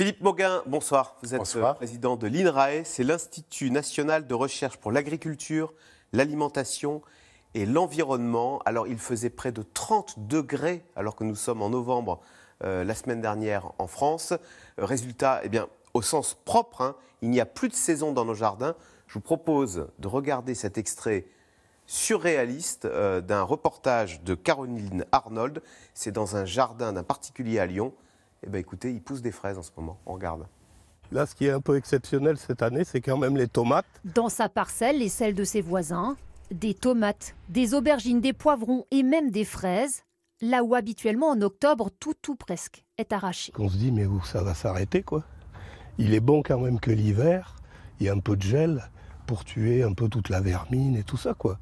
Philippe Mauguin, bonsoir. Vous êtes euh, président de l'INRAE, c'est l'Institut national de recherche pour l'agriculture, l'alimentation et l'environnement. Alors, il faisait près de 30 degrés, alors que nous sommes en novembre euh, la semaine dernière en France. Euh, résultat, eh bien, au sens propre, hein, il n'y a plus de saison dans nos jardins. Je vous propose de regarder cet extrait surréaliste d'un reportage de Caroline Arnold. C'est dans un jardin d'un particulier à Lyon. Eh bien écoutez, il pousse des fraises en ce moment, on regarde. Là, ce qui est un peu exceptionnel cette année, c'est quand même les tomates. Dans sa parcelle et celle de ses voisins, des tomates, des aubergines, des poivrons et même des fraises, là où habituellement en octobre tout tout presque est arraché. On se dit mais où ça va s'arrêter quoi Il est bon quand même que l'hiver, il y a un peu de gel pour tuer un peu toute la vermine et tout ça quoi.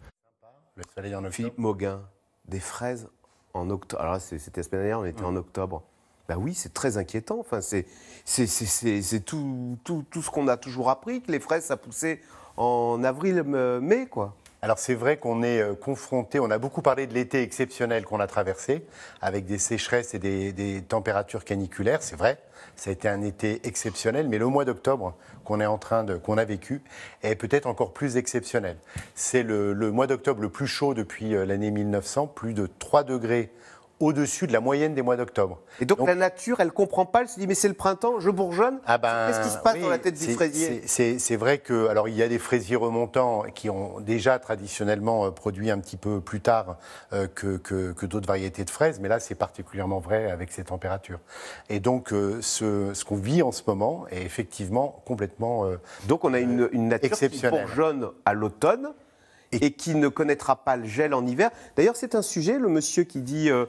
Philippe Mauguin, des fraises en octobre. Alors là, c'était la semaine dernière, on était en octobre. Ben oui, c'est très inquiétant. Enfin, c'est tout, tout, tout, ce qu'on a toujours appris, que les fraises, ça poussait en avril-mai, quoi. Alors c'est vrai qu'on est euh, confronté, on a beaucoup parlé de l'été exceptionnel qu'on a traversé, avec des sécheresses et des, températures caniculaires, c'est vrai, ça a été un été exceptionnel, mais le mois d'octobre qu'on est en train de, qu'on a vécu est peut-être encore plus exceptionnel. C'est le, le mois d'octobre le plus chaud depuis euh, l'année 1900, plus de 3 degrés au-dessus de la moyenne des mois d'octobre. Et donc, la nature, elle ne comprend pas, elle se dit mais c'est le printemps, je bourgeonne. Ah ben, Qu'est-ce qui se passe dans la tête du fraisier C'est vrai que alors il y a des fraisiers remontants qui ont déjà traditionnellement euh, produit un petit peu plus tard euh, que, d'autres variétés de fraises, mais là c'est particulièrement vrai avec ces températures. Et donc euh, ce, qu'on vit en ce moment est effectivement complètement donc on a une, une nature qui bourgeonne à l'automne et qui ne connaîtra pas le gel en hiver. D'ailleurs, c'est un sujet, le monsieur qui dit euh,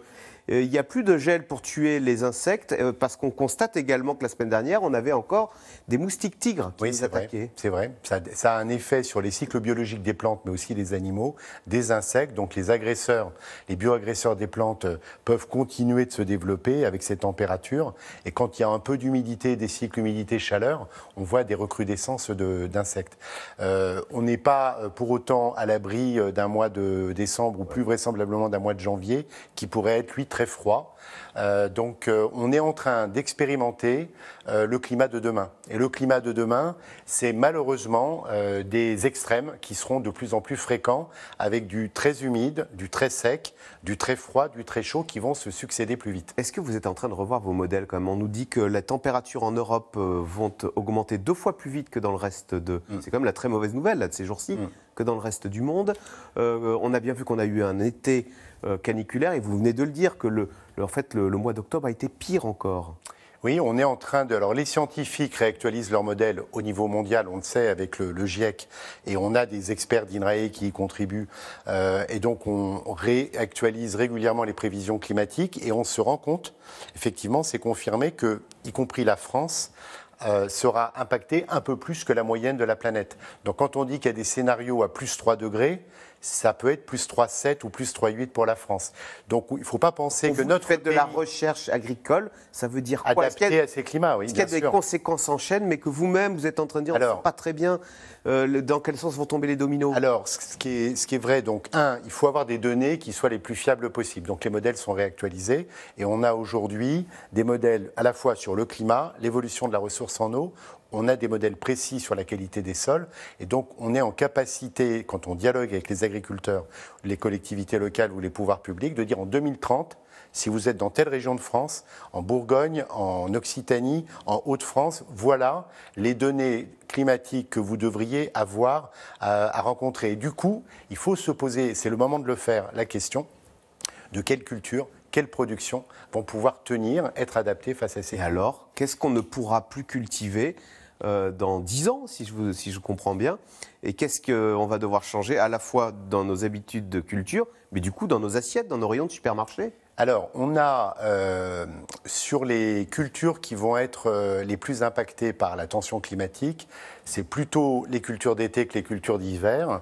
euh, il n'y a plus de gel pour tuer les insectes, euh, parce qu'on constate également que la semaine dernière, on avait encore des moustiques tigres qui oui, C'est vrai, ça, a un effet sur les cycles biologiques des plantes, mais aussi des animaux, des insectes. Donc les agresseurs, les bioagresseurs des plantes euh, peuvent continuer de se développer avec ces températures. Et quand il y a un peu d'humidité, des cycles humidité-chaleur, on voit des recrudescences d'insectes. on n'est pas pour autant à l'abri d'un mois de décembre, ou plus vraisemblablement d'un mois de janvier, qui pourrait être, lui, très très froid. Euh, donc euh, on est en train d'expérimenter euh, le climat de demain. Et le climat de demain, c'est malheureusement des extrêmes qui seront de plus en plus fréquents avec du très humide, du très sec, du très froid, du très chaud qui vont se succéder plus vite. Est-ce que vous êtes en train de revoir vos modèles quand On nous dit que la température en Europe vont augmenter deux fois plus vite que dans le reste de... Mm. C'est quand même la très mauvaise nouvelle là, de ces jours-ci. Mm que dans le reste du monde. Euh, on a bien vu qu'on a eu un été euh, caniculaire et vous venez de le dire que le, en fait, le, mois d'octobre a été pire encore. Oui, on est en train de. Alors, les scientifiques réactualisent leur modèle au niveau mondial, on le sait, avec le, GIEC, et on a des experts d'INRAE qui y contribuent. Euh, et donc, on réactualise régulièrement les prévisions climatiques, et on se rend compte, effectivement, c'est confirmé que, y compris la France, euh, sera impacté un peu plus que la moyenne de la planète. Donc quand on dit qu'il y a des scénarios à plus 3 degrés, ça peut être plus 3,7 ou plus 3,8 pour la France. Donc il ne faut pas penser que notre faites de la recherche agricole, ça veut dire quoi à ces climats, oui. ce qu'il y a des conséquences en chaîne, mais que vous-même, vous êtes en train de dire, on ne sait pas très bien euh, dans quel sens vont tomber les dominos Alors, ce qui, est, ce qui est vrai, donc, un, il faut avoir des données qui soient les plus fiables possibles. Donc les modèles sont réactualisés et on a aujourd'hui des modèles à la fois sur le climat, l'évolution de la ressource en eau, on a des modèles précis sur la qualité des sols et donc on est en capacité, quand on dialogue avec les agriculteurs, les collectivités locales ou les pouvoirs publics, de dire en 2030, si vous êtes dans telle région de France, en Bourgogne, en Occitanie, en Haute-France, voilà les données climatiques que vous devriez avoir à, rencontrer. du coup, il faut se poser, c'est le moment de le faire, la question de quelle culture quelles productions vont pouvoir tenir, être adaptées face à ces. Et alors, qu'est-ce qu'on ne pourra plus cultiver euh, dans 10 ans, si je, vous, si je comprends bien. Et qu'est-ce qu'on va devoir changer à la fois dans nos habitudes de culture, mais du coup dans nos assiettes, dans nos rayons de supermarché alors, on a euh, sur les cultures qui vont être euh, les plus impactées par la tension climatique, c'est plutôt les cultures d'été que les cultures d'hiver.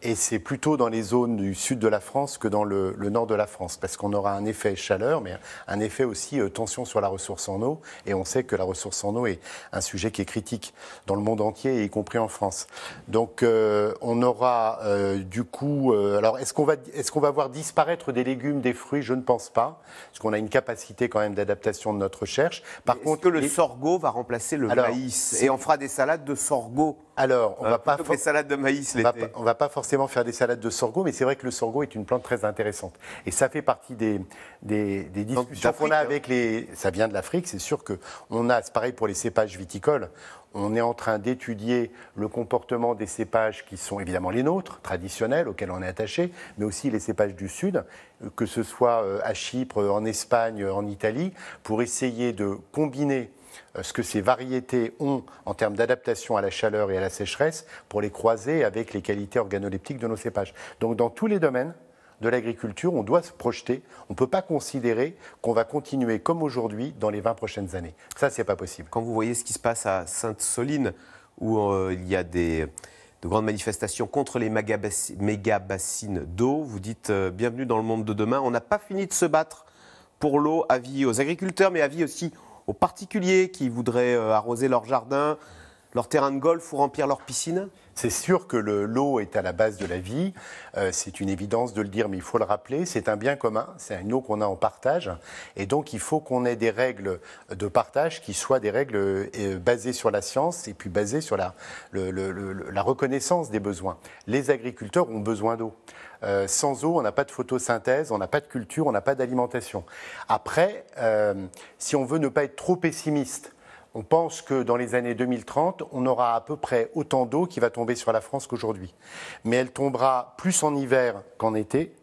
Et c'est plutôt dans les zones du sud de la France que dans le, nord de la France, parce qu'on aura un effet chaleur, mais un effet aussi euh, tension sur la ressource en eau. Et on sait que la ressource en eau est un sujet qui est critique dans le monde entier, y compris en France. Donc euh, on aura euh, du coup... alors est-ce qu'on va, est qu'on va voir disparaître des légumes, des fruits Je ne pense pas, parce qu'on a une capacité quand même d'adaptation de notre recherche. Par contre, le sorgho va remplacer le maïs Et on fera des salades de sorgho alors, on, va pas faire de maïs on forcément faire des salades de sorgho, mais c'est vrai que le sorgho est une plante très intéressante. Et ça fait partie des, des, discussions qu'on a hein. avec les. Ça vient de l'Afrique, c'est sûr que on a. C'est pareil pour les cépages viticoles. On est en train d'étudier le comportement des cépages qui sont évidemment les nôtres, traditionnels, auxquels on est attaché, mais aussi les cépages du Sud, que ce soit euh, à Chypre, en Espagne, en Italie, pour essayer de combiner euh, ce que ces variétés ont en termes d'adaptation à la chaleur et à la sécheresse pour les croiser avec les qualités organoleptiques de nos cépages. Donc dans tous les domaines de l'agriculture, on doit se projeter. On ne peut pas considérer qu'on va continuer comme aujourd'hui dans les 20 prochaines années. Ça, n'est pas possible. Quand vous voyez ce qui se passe à Sainte-Soline, où euh, il y a de grandes manifestations contre les méga-bassines d'eau. Vous dites euh, bienvenue dans le monde de demain. On n'a pas fini de se battre pour l'eau, à vie aux agriculteurs, mais à vie aussi aux particuliers qui voudraient euh, arroser leur jardin, leur terrain de golf ou remplir leur piscine c'est sûr que l'eau est à la base de la vie, euh, c'est une évidence de le dire, mais il faut le rappeler, c'est un bien commun, c'est une eau qu'on a en partage, et donc il faut qu'on ait des règles de partage qui soient des règles euh, basées sur la science et puis basées sur la, reconnaissance des besoins. Les agriculteurs ont besoin d'eau. Euh, sans eau, on n'a pas de photosynthèse, on n'a pas de culture, on n'a pas d'alimentation. Après, si on veut ne pas être trop pessimiste, on pense que dans les années 2030, on aura à peu près autant d'eau qui va tomber sur la France qu'aujourd'hui. Mais elle tombera plus en hiver qu'en été,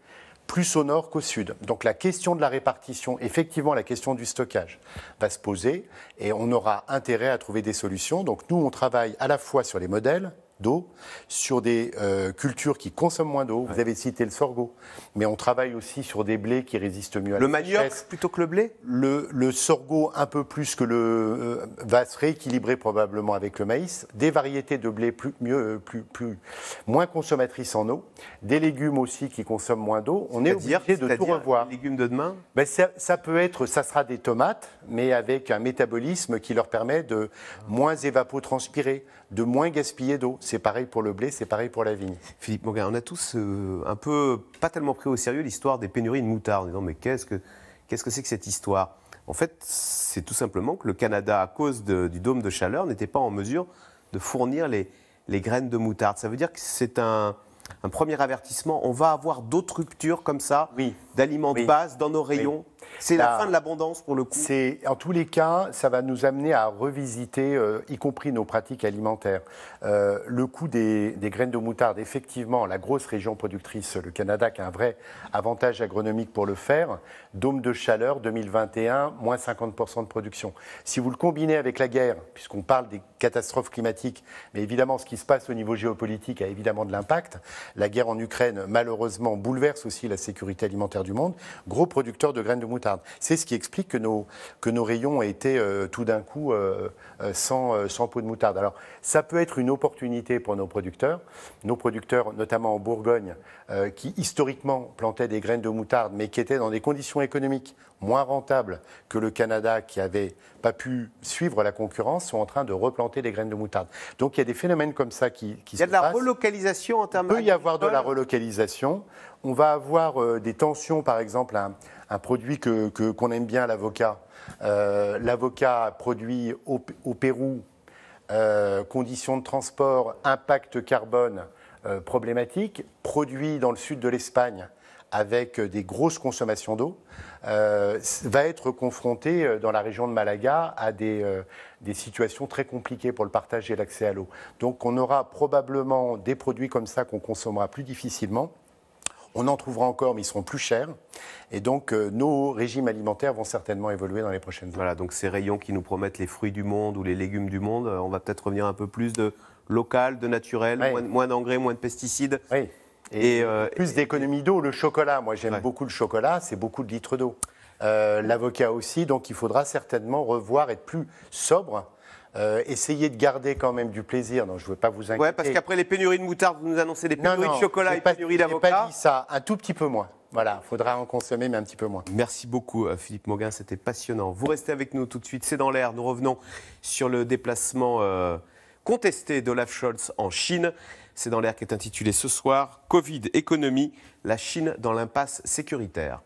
plus au nord qu'au sud. Donc la question de la répartition, effectivement la question du stockage, va se poser et on aura intérêt à trouver des solutions. Donc nous, on travaille à la fois sur les modèles, d'eau, sur des euh, cultures qui consomment moins d'eau. Vous avez cité le sorgho, mais on travaille aussi sur des blés qui résistent mieux à le la manioc plutôt que le blé le, sorgho un peu plus que le euh, va se rééquilibrer probablement avec le maïs. Des variétés de blé mieux, euh, plus, moins consommatrices en eau. Des légumes aussi qui consomment moins d'eau. On est, obligé de tout revoir. Les légumes de demain ben ça, peut être, ça sera des tomates, mais avec un métabolisme qui leur permet de moins évapotranspirer, de moins gaspiller d'eau. C'est pareil pour le blé, c'est pareil pour la vigne. Philippe Morgan, on a tous euh, un peu pas tellement pris au sérieux l'histoire des pénuries de moutarde, mais qu'est-ce que qu'est-ce que c'est que cette histoire En fait, c'est tout simplement que le Canada, à cause du dôme de chaleur, n'était pas en mesure de fournir les, graines de moutarde. Ça veut dire que c'est un, premier avertissement. On va avoir d'autres ruptures comme ça d'aliments de base dans nos rayons. C'est la, ah. fin de l'abondance pour le coup. C'est en tous les cas, ça va nous amener à revisiter, euh, y compris nos pratiques alimentaires. Euh, le coût des, des, graines de moutarde, effectivement, la grosse région productrice, le Canada, qui a un vrai avantage agronomique pour le faire. Dôme de chaleur 2021, moins 50 de production. Si vous le combinez avec la guerre, puisqu'on parle des catastrophes climatiques, mais évidemment ce qui se passe au niveau géopolitique a évidemment de l'impact. La guerre en Ukraine, malheureusement, bouleverse aussi la sécurité alimentaire du monde. Gros producteur de graines de moutarde c'est ce qui explique que nos, que nos rayons étaient euh, tout d'un coup euh, euh, sans, sans peau de moutarde. Alors, ça peut être une opportunité pour nos producteurs, nos producteurs notamment en Bourgogne, qui historiquement plantaient des graines de moutarde, mais qui étaient dans des conditions économiques moins rentables que le Canada, qui n'avait pas pu suivre la concurrence, sont en train de replanter des graines de moutarde. Donc il y a des phénomènes comme ça qui, se passent. Il y a de la relocalisation en termes. Il peut y avoir de la relocalisation. On va avoir des tensions, par exemple, un produit qu'on que, aime bien, l'avocat. Euh, l'avocat produit au, Pérou, euh, conditions de transport, impact carbone euh, problématique, produit dans le sud de l'Espagne avec des grosses consommations d'eau, va être confronté dans la région de Malaga à des, des situations très compliquées pour le partage et l'accès à l'eau. Donc on aura probablement des produits comme ça qu'on consommera plus difficilement. On en trouvera encore, mais ils seront plus chers. Et donc, euh, nos régimes alimentaires vont certainement évoluer dans les prochaines années. Voilà, donc ces rayons qui nous promettent les fruits du monde ou les légumes du monde, euh, on va peut-être revenir un peu plus de local, de naturel, moins, d'engrais, moins de pesticides. Oui. Et, euh, plus d'économie d'eau, le chocolat. Moi, j'aime beaucoup le chocolat, c'est beaucoup de litres d'eau. L'avocat aussi, donc il faudra certainement revoir, être plus sobre euh, essayez de garder quand même du plaisir. Non, je ne veux pas vous inquiéter. Oui, parce qu'après les pénuries de moutarde, vous nous annoncez des pénuries de chocolat et pas, pénuries d'avocat. pas dit ça. Un tout petit peu moins. Voilà, il faudra en consommer, mais un petit peu moins. Merci beaucoup, euh, Philippe Mauguin. C'était passionnant. Vous restez avec nous tout de suite. C'est dans l'air. Nous revenons sur le déplacement euh, contesté d'Olaf Scholz en Chine. C'est dans l'air qui est intitulé ce soir Covid, économie, la Chine dans l'impasse sécuritaire.